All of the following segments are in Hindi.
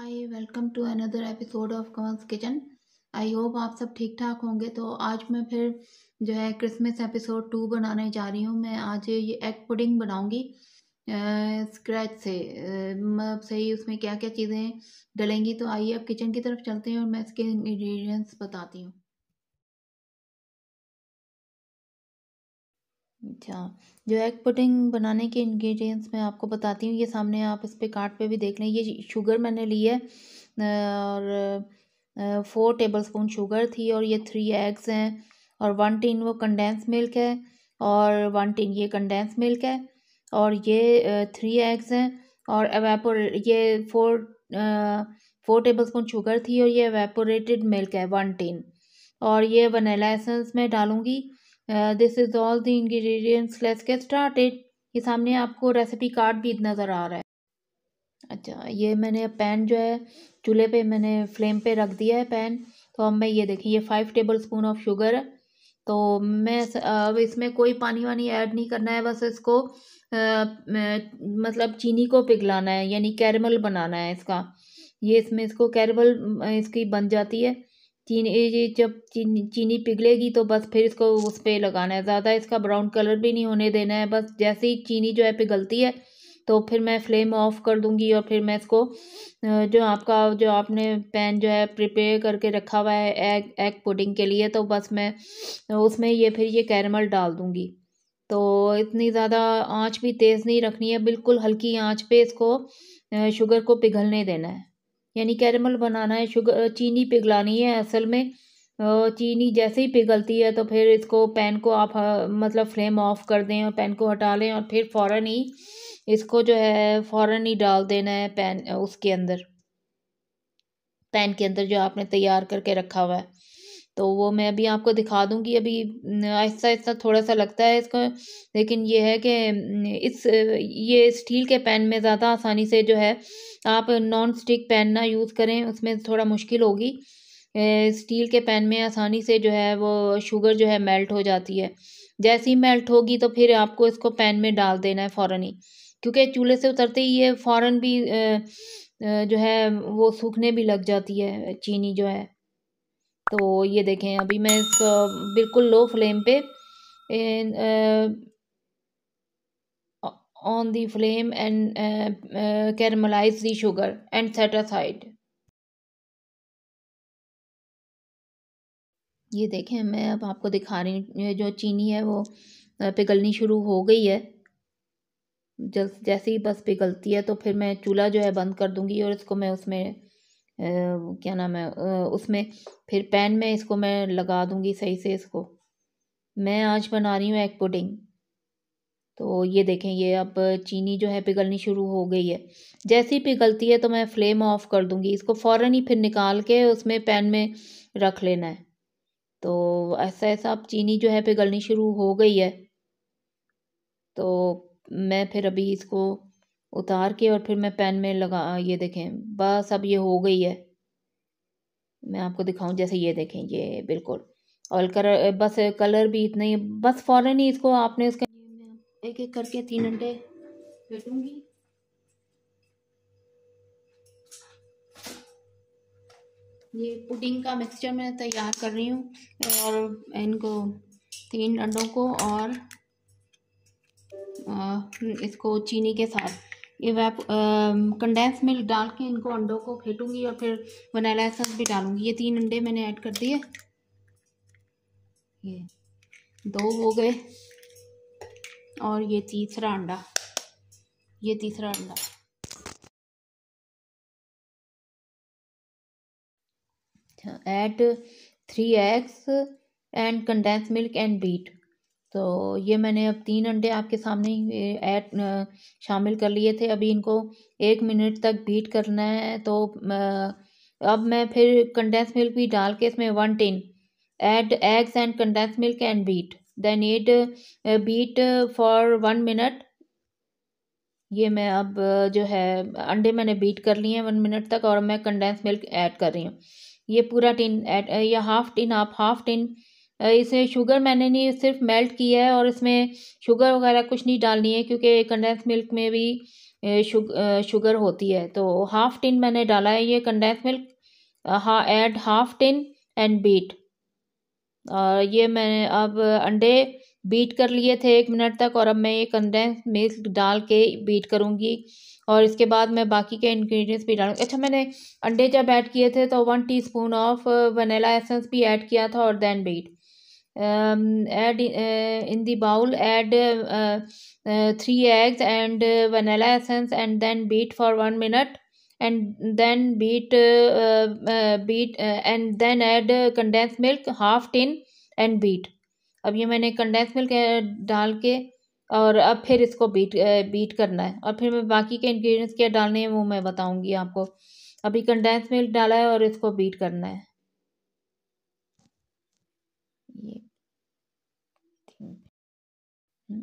Hi welcome to another episode of Kamal's kitchen I hope आप सब ठीक ठाक होंगे तो आज मैं फिर जो है क्रिसमस एपिसोड टू बनाने जा रही हूँ मैं आज ये एग पुडिंग बनाऊँगी स्क्रैच से मतलब सही उसमें क्या क्या चीज़ें डलेंगी तो आइए अब किचन की तरफ चलते हैं और मैं इसके इंग्रेडिएंट्स बताती हूँ अच्छा जो एग पुडिंग बनाने के इंग्रेडिएंट्स मैं आपको बताती हूँ ये सामने आप इस पे कार्ड पे भी देख लें ये शुगर मैंने ली है और फोर टेबलस्पून शुगर थी और ये थ्री एग्स हैं और वन टीन वो कंडेंस मिल्क है और वन टीन ये कंडेंस मिल्क है और ये थ्री एग्स हैं और एवेपोर ये फोर फोर स्पून शुगर थी और ये एवेपोरेटेड मिल्क है वन टीन और ये वनीला एसेंस में डालूँगी this is all the ingredients let's get started ये सामने आपको रेसिपी कार्ड भी नज़र आ रहा है अच्छा ये मैंने पैन जो है चूल्हे पे मैंने फ्लेम पे रख दिया है पैन तो अब मैं ये देखें ये five tablespoon of sugar है तो मैं अब इसमें कोई पानी वानी ऐड नहीं करना है बस इसको आ, uh, मतलब चीनी को पिघलाना है यानी कैरमल बनाना है इसका ये इसमें इसको कैरमल इसकी बन जाती है चीनी जब चीनी चीनी पिघलेगी तो बस फिर इसको उस पर लगाना है ज़्यादा इसका ब्राउन कलर भी नहीं होने देना है बस जैसे ही चीनी जो है पिघलती है तो फिर मैं फ्लेम ऑफ़ कर दूंगी और फिर मैं इसको जो आपका जो आपने पैन जो है प्रिपेयर करके रखा हुआ है एग एग पुडिंग के लिए तो बस मैं उसमें ये फिर ये कैरमल डाल दूँगी तो इतनी ज़्यादा आँच भी तेज़ नहीं रखनी है बिल्कुल हल्की आँच पर इसको शुगर को पिघलने देना है यानी कैरमल बनाना है शुगर चीनी पिघलानी है असल में चीनी जैसे ही पिघलती है तो फिर इसको पैन को आप मतलब फ्लेम ऑफ कर दें और पैन को हटा लें और फिर फ़ौर ही इसको जो है फ़ौर ही डाल देना है पैन उसके अंदर पैन के अंदर जो आपने तैयार करके रखा हुआ है तो वो मैं अभी आपको दिखा दूँगी अभी ऐसा ऐसा थोड़ा सा लगता है इसको लेकिन ये है कि इस ये स्टील के पैन में ज़्यादा आसानी से जो है आप नॉन स्टिक पैन ना यूज़ करें उसमें थोड़ा मुश्किल होगी स्टील के पैन में आसानी से जो है वो शुगर जो है मेल्ट हो जाती है जैसे ही मेल्ट होगी तो फिर आपको इसको पैन में डाल देना है फ़ौर ही क्योंकि चूल्हे से उतरते ही ये फ़ौर भी जो है वो सूखने भी लग जाती है चीनी जो है तो ये देखें अभी मैं इस बिल्कुल लो फ्लेम पे on the flame and caramelise the sugar and set aside ये देखें मैं अब आपको दिखा रही हूँ जो चीनी है वो पिघलनी शुरू हो गई है जल जैसे ही बस पिघलती है तो फिर मैं चूल्हा जो है बंद कर दूँगी और इसको मैं उसमें क्या नाम है उसमें फिर पैन में इसको मैं लगा दूंगी सही से इसको मैं आज बना रही हूँ एग पुडिंग तो ये देखें ये अब चीनी जो है पिघलनी शुरू हो गई है जैसे ही पिघलती है तो मैं फ्लेम ऑफ कर दूँगी इसको फ़ौर ही फिर निकाल के उसमें पैन में रख लेना है तो ऐसा ऐसा अब चीनी जो है पिघलनी शुरू हो गई है तो मैं फिर अभी इसको उतार के और फिर मैं पैन में लगा ये देखें बस अब ये हो गई है मैं आपको दिखाऊं जैसे ये देखें ये बिल्कुल और कलर बस कलर भी इतना ही बस फ़ौरन ही इसको आपने उसका एक एक करके तीन अंडे फेटूँगी ये पुडिंग का मिक्सचर मैं तैयार कर रही हूँ और इनको तीन अंडों को और इसको चीनी के साथ एवेप कंडेंस मिल्क डाल के इनको अंडों को फेंटूंगी और फिर वनीला एसेंस भी डालूंगी ये तीन अंडे मैंने ऐड कर दिए ये दो हो गए और ये तीसरा अंडा ये तीसरा अंडा add three eggs and condense milk and beat तो ये मैंने अब तीन अंडे आपके सामने ऐड शामिल कर लिए थे अभी इनको एक मिनट तक बीट करना है तो अब मैं फिर कंडेंस मिल्क भी डाल के इसमें one tin add eggs and condense milk and beat then add beat for one minute ये मैं अब जो है अंडे मैंने बीट कर लिए हैं वन मिनट तक और मैं कंडेंस मिल्क ऐड कर रही हूँ ये पूरा टिन ऐड या हाफ टिन आप हाफ टिन इसमें शुगर मैंने नहीं सिर्फ मेल्ट किया है और इसमें शुगर वगैरह कुछ नहीं डालनी है क्योंकि कंडेंस मिल्क में भी शुग शुगर होती है तो हाफ़ टिन मैंने डाला है ये कंडेंस मिल्क हा add half tin and beat और ये मैंने अब अंडे बीट कर लिए थे एक मिनट तक और अब मैं ये कंडेंस मिल्क डाल के बीट करूँगी और इसके बाद मैं बाकी के इंग्रेडिएंट्स भी डालूँगी अच्छा मैंने अंडे जब ऐड किए थे तो one teaspoon of vanilla essence भी ऐड किया था और then beat um, add uh, in the bowl add uh, uh, three eggs and vanilla essence and then beat for one minute and then beat beat and then add condensed milk half tin and beat अब ये मैंने कंडेंस मिल्क डाल के और अब फिर इसको बीट बीट करना है और फिर मैं बाकी के इंग्रेडिएंट्स क्या डालने हैं वो मैं बताऊंगी आपको अभी कंडेंस मिल्क डाला है और इसको बीट करना है ये हम्म।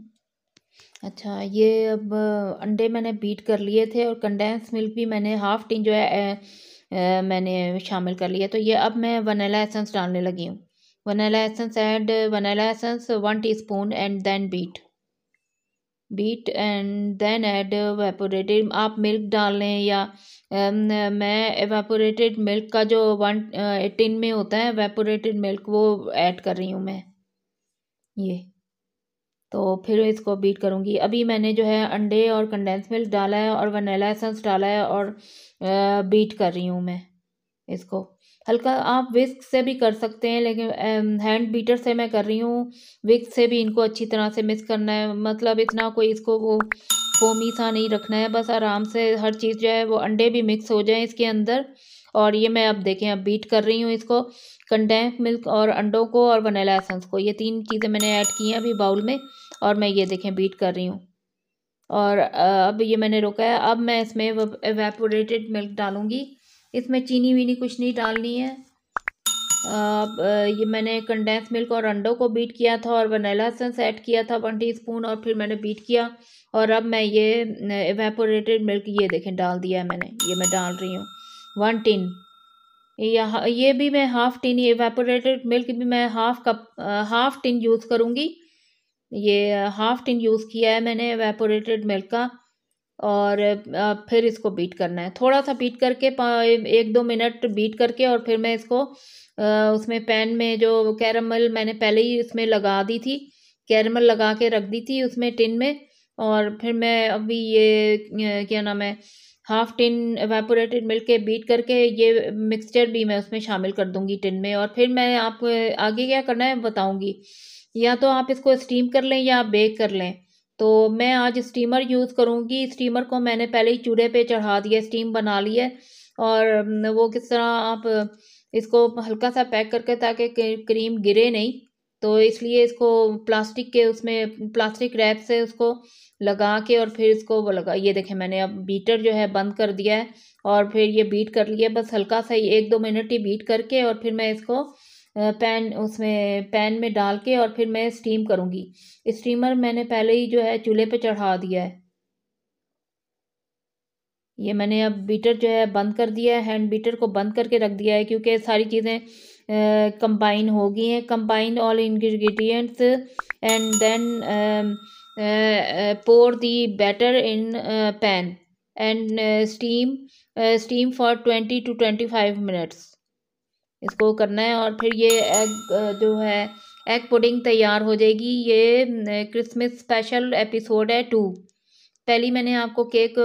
अच्छा ये अब अंडे मैंने बीट कर लिए थे और कंडेंस मिल्क भी मैंने हाफ टीन जो है ए, ए, मैंने शामिल कर लिया तो ये अब मैं वनीला एसेंस डालने लगी हूँ vanilla essence and vanilla essence one teaspoon and then beat beat and then add evaporated आप मिल्क डाल लें या मैं एवेपोरेटेड मिल्क का जो वन एटीन में होता है वेपोरेटेड मिल्क वो ऐड कर रही हूँ मैं ये तो फिर इसको बीट करूँगी अभी मैंने जो है अंडे और कंडेंस मिल्क डाला है और वनीला एसेंस डाला है और बीट कर रही हूँ मैं इसको हल्का आप विस्क से भी कर सकते हैं लेकिन हैंड बीटर से मैं कर रही हूँ विस्क से भी इनको अच्छी तरह से मिक्स करना है मतलब इतना कोई इसको वो फोमी सा नहीं रखना है बस आराम से हर चीज़ जो है वो अंडे भी मिक्स हो जाए इसके अंदर और ये मैं अब देखें अब बीट कर रही हूँ इसको कंडेंस मिल्क और अंडों को और वनीला एसेंस को ये तीन चीज़ें मैंने ऐड की हैं अभी बाउल में और मैं ये देखें बीट कर रही हूँ और अब ये मैंने रोका है अब मैं इसमें वेपोरेटेड मिल्क डालूँगी इसमें चीनी वीनी कुछ नहीं डालनी है अब ये मैंने कंडेंस मिल्क और अंडों को बीट किया था और वनीला सेंस ऐड किया था वन टी स्पून और फिर मैंने बीट किया और अब मैं ये एवेपोरेटेड मिल्क ये देखें डाल दिया है मैंने ये मैं डाल रही हूँ वन टिन ये भी मैं हाफ़ टिन एवेपोरेटेड मिल्क भी मैं half cup half tin use करूँगी ये हाफ़ टिन यूज़ किया है मैंने एवेपोरेटेड मिल्क का और फिर इसको बीट करना है थोड़ा सा बीट करके एक दो मिनट बीट करके और फिर मैं इसको उसमें पैन में जो कैरमल मैंने पहले ही उसमें लगा दी थी कैरमल लगा के रख दी थी उसमें टिन में और फिर मैं अभी ये क्या नाम है हाफ टिन एवेपोरेटेड मिल्क के बीट करके ये मिक्सचर भी मैं उसमें शामिल कर दूंगी टिन में और फिर मैं आपको आगे क्या करना है बताऊंगी या तो आप इसको स्टीम कर लें या बेक कर लें तो मैं आज स्टीमर यूज़ करूँगी स्टीमर को मैंने पहले ही चूल्हे पे चढ़ा दिया स्टीम बना ली है और वो किस तरह आप इसको हल्का सा पैक करके ताकि क्रीम गिरे नहीं तो इसलिए इसको प्लास्टिक के उसमें प्लास्टिक रैप से उसको लगा के और फिर इसको वो लगा ये देखें मैंने अब बीटर जो है बंद कर दिया है और फिर ये बीट कर लिया बस हल्का सा एक दो मिनट ही बीट करके और फिर मैं इसको पैन उसमें पैन में डाल के और फिर मैं स्टीम करूँगी स्टीमर मैंने पहले ही जो है चूल्हे पे चढ़ा दिया है ये मैंने अब बीटर जो है बंद कर दिया है हैंड बीटर को बंद करके रख दिया है क्योंकि सारी चीज़ें कंबाइन हो गई हैं combine all ingredients and then pour the batter in pan and steam steam for twenty to twenty five minutes इसको करना है और फिर ये एग जो है एग पुडिंग तैयार हो जाएगी ये क्रिसमस स्पेशल एपिसोड है टू पहली मैंने आपको केक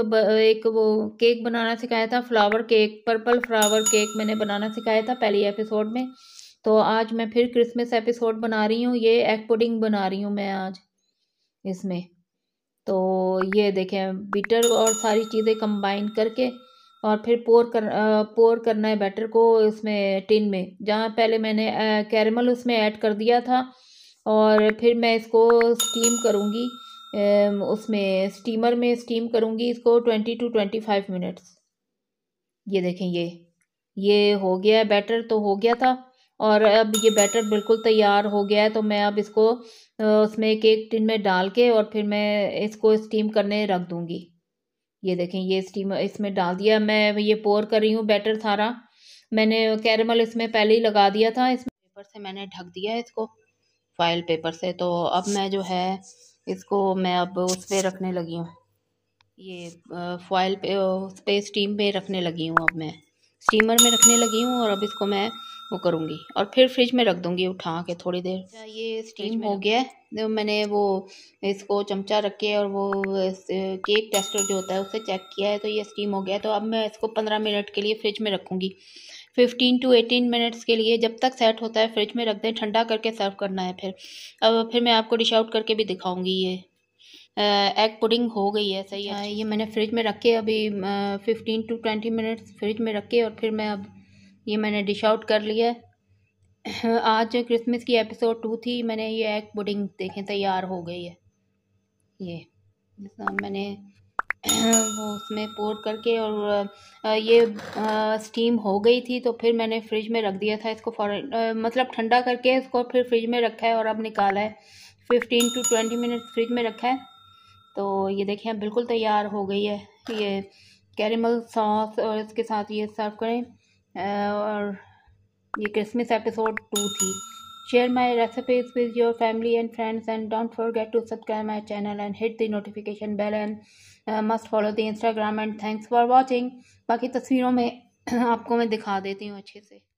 एक वो केक बनाना सिखाया था flower cake purple flower cake मैंने बनाना सिखाया था पहली एपिसोड में तो आज मैं फिर क्रिसमस एपिसोड बना रही हूँ ये एग पुडिंग बना रही हूँ मैं आज इसमें तो ये देखें बीटर और सारी चीज़ें कंबाइन करके और फिर पोर कर पोर करना है बैटर को उसमें टिन में जहाँ पहले मैंने कैरमल उसमें ऐड कर दिया था और फिर मैं इसको स्टीम करूँगी उसमें स्टीमर में स्टीम करूँगी इसको twenty to twenty five minutes ये देखें ये ये हो गया है बैटर तो हो गया था और अब ये बैटर बिल्कुल तैयार हो गया है तो मैं अब इसको उसमें केक टिन में डाल के और फिर मैं इसको स्टीम करने रख दूँगी ये देखें ये स्टीमर इसमें डाल दिया मैं ये पोर कर रही हूँ बैटर सारा मैंने कैरमल इसमें पहले ही लगा दिया था इसमें पेपर से मैंने ढक दिया है इसको फाइल पेपर से तो अब मैं जो है इसको मैं अब उस पर रखने लगी हूँ ये फॉइल पे उस पर स्टीम पे रखने लगी हूँ अब मैं स्टीमर में रखने लगी हूँ और अब इसको मैं वो करूँगी और फिर फ्रिज में रख दूँगी उठा के थोड़ी देर अच्छा, ये स्टीम हो गया है तो मैंने वो इसको चमचा रख के और वो केक टेस्टर जो होता है उसे चेक किया है तो ये स्टीम हो गया तो अब मैं इसको पंद्रह मिनट के लिए फ्रिज में रखूँगी फिफ्टीन टू एटीन मिनट्स के लिए जब तक सेट होता है फ्रिज में रख दें ठंडा करके सर्व करना है फिर अब फिर मैं आपको डिश आउट करके भी दिखाऊँगी ये एग पुडिंग हो गई है सही है अच्छा, ये मैंने फ्रिज में रख के अभी fifteen to twenty minutes fridge में रख के और फिर मैं अब ये मैंने डिश आउट कर लिया है आज क्रिसमस की एपिसोड टू थी मैंने ये एग पुडिंग देखें तैयार हो गई है ये मैंने वो उसमें पोर करके और ये स्टीम हो गई थी तो फिर मैंने फ्रिज में रख दिया था इसको फॉरन मतलब ठंडा करके इसको फिर फ्रिज में रखा है और अब निकाला है fifteen to twenty minute fridge में रखा है तो ये देखें बिल्कुल तैयार हो गई है ये कैरेमल सॉस और इसके साथ ये सर्व करें और ये क्रिसमस एपिसोड टू थी share my recipes with your family and friends and don't forget to subscribe my channel and hit the notification bell and must follow the Instagram and thanks for watching बाकी तस्वीरों में आपको मैं दिखा देती हूँ अच्छे से